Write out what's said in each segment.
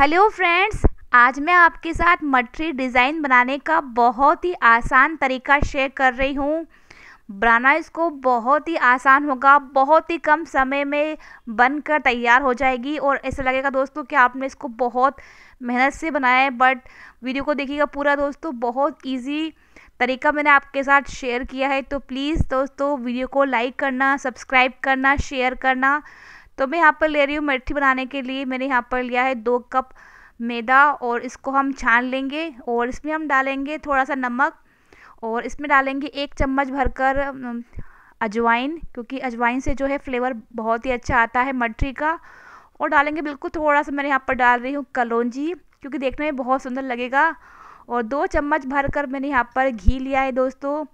hello friends आज मैं आपके साथ मटरी डिज़ाइन बनाने का बहुत ही आसान तरीका शेयर कर रही हूँ बनाना इसको बहुत ही आसान होगा बहुत ही कम समय में बनकर तैयार हो जाएगी और ऐसा लगेगा दोस्तों कि आपने इसको बहुत मेहनत से बनाया है बट वीडियो को देखिएगा पूरा दोस्तों बहुत इजी तरीका मैंने आपके साथ शेयर किया है तो प्लीज़ दोस्तों वीडियो को लाइक करना सब्सक्राइब करना शेयर करना तो मैं यहाँ पर ले रही हूँ मेथी बनाने के लिए मैंने यहाँ पर लिया है दो कप मैदा और इसको हम छान लेंगे और इसमें हम डालेंगे थोड़ा सा नमक और इसमें डालेंगे एक चम्मच भरकर अजवाइन क्योंकि अजवाइन से जो है फ्लेवर बहुत ही अच्छा आता है मटरी का और डालेंगे बिल्कुल थोड़ा सा मैंने यहाँ पर डाल रही हूँ कलौजी क्योंकि देखने में बहुत सुंदर लगेगा और दो चम्मच भर कर मैंने यहाँ पर घी लिया है दोस्तों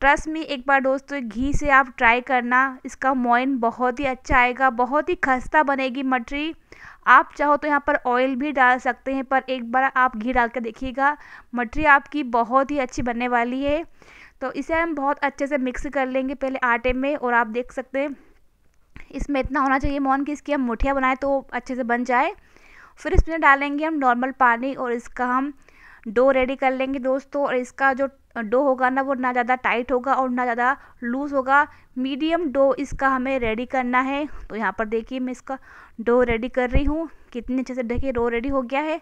ट्रस्ट मी एक बार दोस्तों घी से आप ट्राई करना इसका मोइन बहुत ही अच्छा आएगा बहुत ही खस्ता बनेगी मटरी आप चाहो तो यहाँ पर ऑयल भी डाल सकते हैं पर एक बार आप घी डाल कर देखिएगा मटरी आपकी बहुत ही अच्छी बनने वाली है तो इसे हम बहुत अच्छे से मिक्स कर लेंगे पहले आटे में और आप देख सकते हैं इसमें इतना होना चाहिए मोन कि इसकी हम मुठिया बनाएं तो अच्छे से बन जाए फिर इसमें डालेंगे हम नॉर्मल पानी और इसका हम डो रेडी कर लेंगे दोस्तों और इसका जो डो होगा ना वो ना ज़्यादा टाइट होगा और ना ज़्यादा लूज़ होगा मीडियम डो इसका हमें रेडी करना है तो यहाँ पर देखिए मैं इसका डो रेडी कर रही हूँ कितने अच्छे से देखिए डो रेडी हो गया है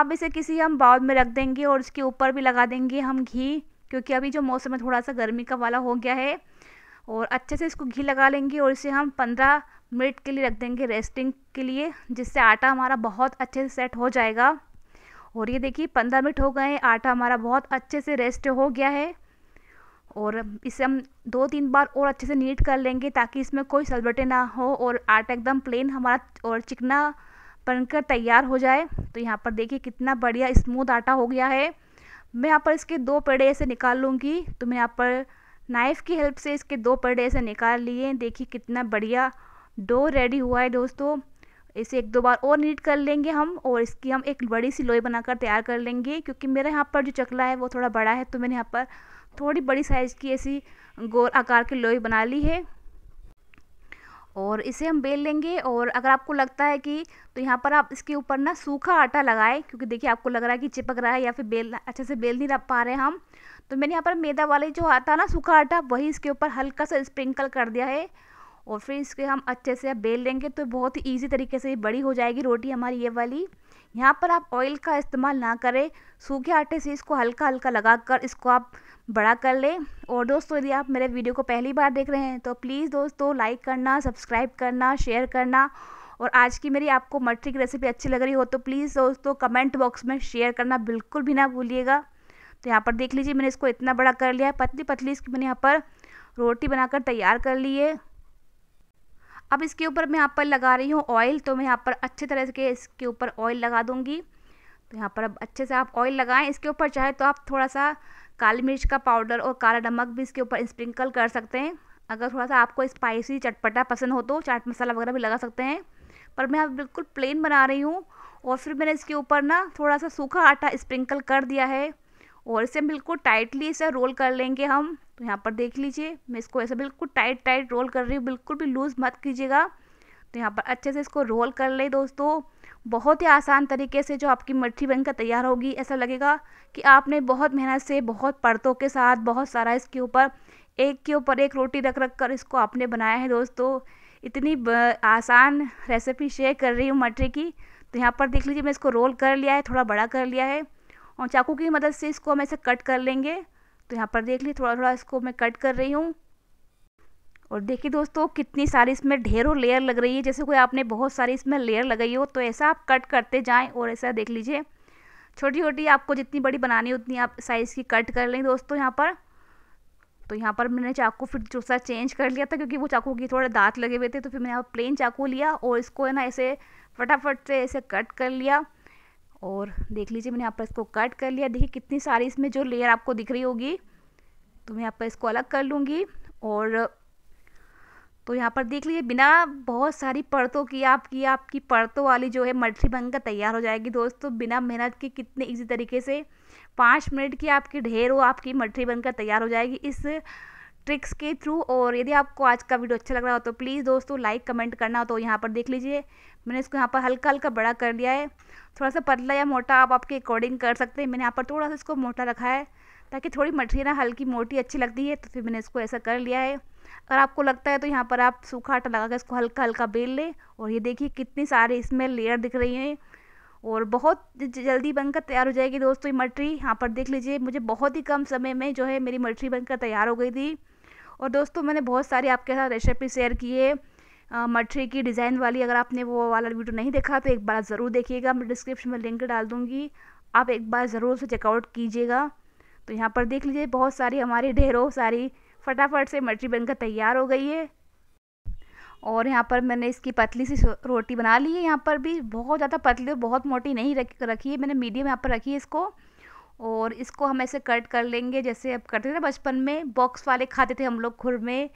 अब इसे किसी हम बाउल में रख देंगे और इसके ऊपर भी लगा देंगे हम घी क्योंकि अभी जो मौसम है थोड़ा सा गर्मी का वाला हो गया है और अच्छे से इसको घी लगा लेंगे और इसे हम पंद्रह मिनट के लिए रख देंगे रेस्टिंग के लिए जिससे आटा हमारा बहुत अच्छे से सेट हो जाएगा और ये देखिए पंद्रह मिनट हो गए आटा हमारा बहुत अच्छे से रेस्ट हो गया है और इसे हम दो तीन बार और अच्छे से नीट कर लेंगे ताकि इसमें कोई सलबटे ना हो और आटा एकदम प्लेन हमारा और चिकना बनकर तैयार हो जाए तो यहाँ पर देखिए कितना बढ़िया स्मूथ आटा हो गया है मैं यहाँ पर इसके दो पेड़े ऐसे निकाल लूँगी तो मैं यहाँ पर नाइफ़ की हेल्प से इसके दो पेड़े ऐसे निकाल लिए देखिए कितना बढ़िया डो रेडी हुआ है दोस्तों इसे एक दो बार और नीट कर लेंगे हम और इसकी हम एक बड़ी सी लोई बनाकर तैयार कर लेंगे क्योंकि मेरे यहाँ पर जो चकला है वो थोड़ा बड़ा है तो मैंने यहाँ पर थोड़ी बड़ी साइज़ की ऐसी गोल आकार की लोई बना ली है और इसे हम बेल लेंगे और अगर आपको लगता है कि तो यहाँ पर आप इसके ऊपर ना सूखा आटा लगाएं क्योंकि देखिए आपको लग रहा है कि चिपक रहा है या फिर बेल अच्छे से बेल नहीं रख पा रहे हम तो मैंने यहाँ पर मैदा वाले जो है ना सूखा आटा वही इसके ऊपर हल्का सा स्प्रिंकल कर दिया है और फिर इसके हम अच्छे से बेल लेंगे तो बहुत ही ईजी तरीके से बड़ी हो जाएगी रोटी हमारी ये वाली यहाँ पर आप ऑयल का इस्तेमाल ना करें सूखे आटे से इसको हल्का हल्का लगा कर इसको आप बड़ा कर लें और दोस्तों यदि आप मेरे वीडियो को पहली बार देख रहे हैं तो प्लीज़ दोस्तों लाइक करना सब्सक्राइब करना शेयर करना और आज की मेरी आपको मटरी की रेसिपी अच्छी लग रही हो तो प्लीज़ दोस्तों कमेंट बॉक्स में शेयर करना बिल्कुल भी ना भूलिएगा तो यहाँ पर देख लीजिए मैंने इसको इतना बड़ा कर लिया है पतली पतली इसकी मैंने यहाँ पर रोटी बनाकर तैयार कर ली है अब इसके ऊपर मैं यहाँ पर लगा रही हूँ ऑयल तो मैं यहाँ पर अच्छे तरह से इसके ऊपर ऑयल लगा दूँगी तो यहाँ पर अब अच्छे से आप ऑयल लगाएं इसके ऊपर चाहे तो आप थोड़ा सा काली मिर्च का पाउडर और काला नमक भी इसके ऊपर स्प्रिंकल कर सकते हैं अगर थोड़ा सा आपको स्पाइसी चटपटा पसंद हो तो चाट मसाला वगैरह भी लगा सकते हैं पर मैं यहाँ बिल्कुल प्लेन बना रही हूँ और फिर मैंने इसके ऊपर ना थोड़ा सा सूखा आटा स्प्रिंकल कर दिया है और इसे बिल्कुल टाइटली इसे रोल कर लेंगे हम तो यहाँ पर देख लीजिए मैं इसको ऐसे बिल्कुल टाइट टाइट रोल कर रही हूँ बिल्कुल भी लूज़ मत कीजिएगा तो यहाँ पर अच्छे से इसको रोल कर ले दोस्तों बहुत ही आसान तरीके से जो आपकी मट्ठी बनकर तैयार होगी ऐसा लगेगा कि आपने बहुत मेहनत से बहुत परतों के साथ बहुत सारा इसके ऊपर एक के ऊपर एक रोटी रख रख कर इसको आपने बनाया है दोस्तों इतनी आसान रेसिपी शेयर कर रही हूँ मटरी की तो यहाँ पर देख लीजिए मैं इसको रोल कर लिया है थोड़ा बड़ा कर लिया है और चाकू की मदद से इसको हम ऐसे कट कर लेंगे तो यहाँ पर देख लीजिए थोड़ा थोड़ा इसको मैं कट कर रही हूँ और देखिए दोस्तों कितनी सारी इसमें ढेरों लेयर लग रही है जैसे कोई आपने बहुत सारी इसमें लेयर लगाई हो तो ऐसा आप कट करते जाएं और ऐसा देख लीजिए छोटी छोटी आपको जितनी बड़ी बनानी उतनी आप साइज़ की कट कर लें दोस्तों यहाँ पर तो यहाँ पर मैंने चाकू फिर दूसरा चेंज कर लिया था क्योंकि वो चाकू की थोड़े दांत लगे हुए थे तो फिर मैंने यहाँ प्लेन चाकू लिया और इसको है ना ऐसे फटाफट से ऐसे कट कर लिया और देख लीजिए मैंने यहाँ पर इसको कट कर लिया देखिए कितनी सारी इसमें जो लेयर आपको दिख रही होगी तो मैं यहाँ पर इसको अलग कर लूँगी और तो यहाँ पर देख लीजिए बिना बहुत सारी परतों की आपकी आपकी परतों वाली जो है मठरी बनकर तैयार हो जाएगी दोस्तों बिना मेहनत के कितने इजी तरीके से पाँच मिनट की आपकी ढेर हो आपकी मठरी बनकर तैयार हो जाएगी इस ट्रिक्स के थ्रू और यदि आपको आज का वीडियो अच्छा लग रहा हो तो प्लीज़ दोस्तों लाइक कमेंट करना हो तो यहाँ पर देख लीजिए मैंने इसको यहाँ पर हल्का हल्का बड़ा कर लिया है थोड़ा सा पतला या मोटा आप आपके अकॉर्डिंग कर सकते हैं मैंने यहाँ पर थोड़ा सा इसको मोटा रखा है ताकि थोड़ी मछली ना हल्की मोटी अच्छी लगती है तो फिर मैंने इसको ऐसा कर लिया है अगर आपको लगता है तो यहाँ पर आप सूखा आटा लगा कर इसको हल्का हल्का बेल लें और ये देखिए कितनी सारी इसमें लेयर दिख रही हैं और बहुत जल्दी बनकर तैयार हो जाएगी दोस्तों ये मटरी यहाँ पर देख लीजिए मुझे बहुत ही कम समय में जो है मेरी मटरी बनकर तैयार हो गई थी और दोस्तों मैंने बहुत सारी आपके साथ रेसिपी शेयर की है मटरी की डिज़ाइन वाली अगर आपने वो वाला वीडियो नहीं देखा तो एक बार ज़रूर देखिएगा मैं डिस्क्रिप्शन में लिंक डाल दूँगी आप एक बार ज़रूर उसे चेकआउट कीजिएगा तो यहाँ पर देख लीजिए बहुत सारी हमारी ढेरों सारी फटाफट से मटरी बनकर तैयार हो गई है और यहाँ पर मैंने इसकी पतली सी रोटी बना ली है यहाँ पर भी बहुत ज़्यादा पतली और बहुत मोटी नहीं रखी है मैंने मीडियम यहाँ पर रखी है इसको और इसको हम ऐसे कट कर लेंगे जैसे अब करते थे ना बचपन में बॉक्स वाले खाते थे हम लोग खुर में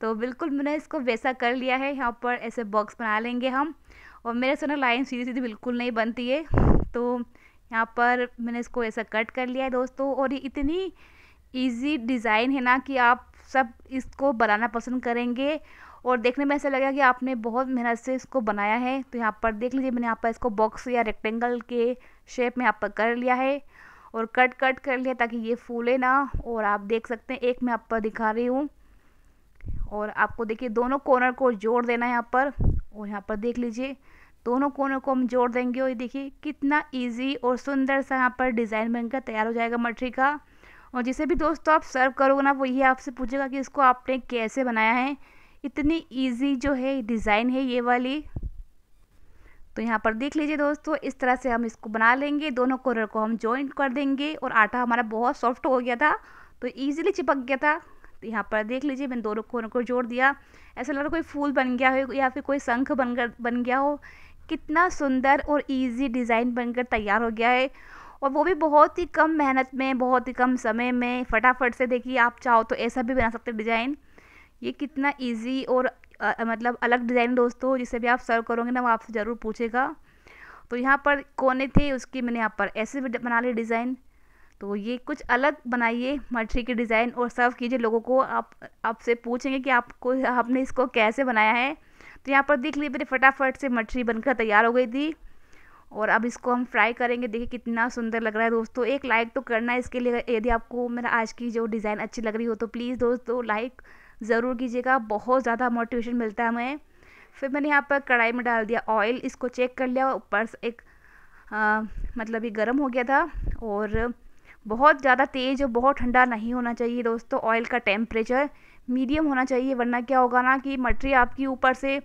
तो बिल्कुल मैंने इसको वैसा कर लिया है यहाँ पर ऐसे बॉक्स बना लेंगे हम और मेरे से ना लाइन सीधी सीधी बिल्कुल नहीं बनती है तो यहाँ पर मैंने इसको ऐसा कट कर लिया है दोस्तों और ये इतनी ईजी डिज़ाइन है ना कि आप सब इसको बनाना पसंद करेंगे और देखने में ऐसा लगा कि आपने बहुत मेहनत से इसको बनाया है तो यहाँ पर देख लीजिए मैंने यहाँ पर इसको बॉक्स या रेक्टेंगल के शेप में यहाँ पर कर लिया है और कट कट कर लिया ताकि ये फूले ना और आप देख सकते हैं एक मैं आप पर दिखा रही हूँ और आपको देखिए दोनों कॉर्नर को जोड़ देना है यहाँ पर और यहाँ पर देख लीजिए दोनों कोनों को हम जोड़ देंगे और ये देखिए कितना इजी और सुंदर सा यहाँ पर डिज़ाइन बनकर तैयार हो जाएगा मटरी का और जिसे भी दोस्तों आप सर्व करोगे ना वो ये आपसे पूछेगा कि इसको आपने कैसे बनाया है इतनी इजी जो है डिज़ाइन है ये वाली तो यहाँ पर देख लीजिए दोस्तों इस तरह से हम इसको बना लेंगे दोनों कॉर्नर को हम ज्वाइंट कर देंगे और आटा हमारा बहुत सॉफ्ट हो गया था तो ईजिली चिपक गया था तो यहाँ पर देख लीजिए मैंने दोनों कोनों को जोड़ दिया ऐसा लग रहा कोई फूल बन गया हो या फिर कोई शंख बन कर बन गया हो कितना सुंदर और ईजी डिज़ाइन बनकर तैयार हो गया है और वो भी बहुत ही कम मेहनत में बहुत ही कम समय में फटाफट से देखिए आप चाहो तो ऐसा भी बना सकते डिज़ाइन ये कितना इजी और आ, मतलब अलग डिज़ाइन दोस्तों जिसे भी आप सर्व करोगे ना वो आपसे ज़रूर पूछेगा तो यहाँ पर कोने थे उसकी मैंने यहाँ पर ऐसे भी बना ली डिज़ाइन तो ये कुछ अलग बनाइए मटरी के डिज़ाइन और सर्व कीजिए लोगों को आप आपसे पूछेंगे कि आपको आपने इसको कैसे बनाया है तो यहाँ पर देख लीजिए मेरी फटाफट से मटरी बनकर तैयार हो गई थी और अब इसको हम फ्राई करेंगे देखिए कितना सुंदर लग रहा है दोस्तों एक लाइक तो करना है इसके लिए यदि आपको मेरा आज की जो डिज़ाइन अच्छी लग रही हो तो प्लीज़ दोस्तों लाइक ज़रूर कीजिएगा बहुत ज़्यादा मोटिवेशन मिलता है हमें फिर मैंने यहाँ पर कढ़ाई में डाल दिया ऑयल इसको चेक कर लिया ऊपर से एक आ, मतलब ये गर्म हो गया था और बहुत ज़्यादा तेज़ और बहुत ठंडा नहीं होना चाहिए दोस्तों ऑयल का टेम्परेचर मीडियम होना चाहिए वरना क्या होगा ना कि मटरी आपकी ऊपर से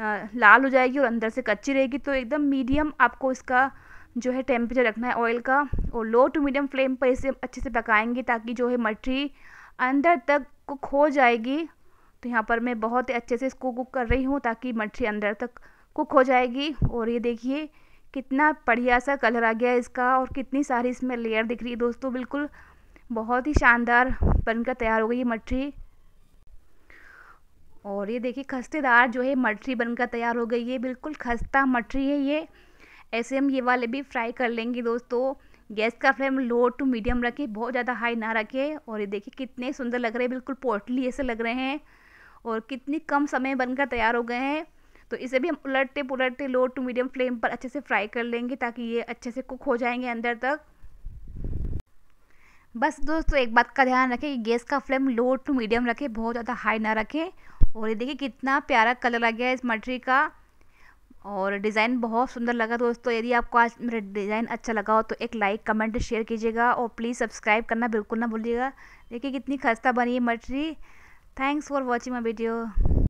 लाल हो जाएगी और अंदर से कच्ची रहेगी तो एकदम मीडियम आपको इसका जो है टेम्परेचर रखना है ऑयल का और लो टू मीडियम फ्लेम पर इसे अच्छे से पकाएंगे ताकि जो है मटरी अंदर तक कुक हो जाएगी तो यहाँ पर मैं बहुत ही अच्छे से इसको कुक कर रही हूँ ताकि मछली अंदर तक कुक हो जाएगी और ये देखिए कितना बढ़िया सा कलर आ गया इसका और कितनी सारी इसमें लेयर दिख रही है दोस्तों बिल्कुल बहुत ही शानदार बनकर तैयार हो गई है मछली और ये देखिए खस्तेदार जो है मछली बनकर तैयार हो गई है बिल्कुल खस्ता मछली है ये ऐसे हम ये वाले भी फ्राई कर लेंगे दोस्तों गैस का फ्लेम लो टू मीडियम रखें बहुत ज़्यादा हाई ना रखें और ये देखिए कितने सुंदर लग रहे हैं बिल्कुल पोटली ऐसे लग रहे हैं और कितनी कम समय बनकर तैयार हो गए हैं तो इसे भी हम उलटते पुलटते लो टू मीडियम फ्लेम पर अच्छे से फ्राई कर लेंगे ताकि ये अच्छे से कुक हो जाएंगे अंदर तक बस दोस्तों एक बात का ध्यान रखें कि गैस का फ्लेम लो टू मीडियम रखें बहुत ज़्यादा हाई ना रखें और ये देखिए कितना प्यारा कलर आ गया है इस मटरी का और डिज़ाइन बहुत सुंदर लगा दोस्तों यदि आपको आज मेरा डिज़ाइन अच्छा लगा हो तो एक लाइक कमेंट शेयर कीजिएगा और प्लीज़ सब्सक्राइब करना बिल्कुल ना भूलिएगा देखिए कितनी खस्ता बनी है मछली thanks for watching my video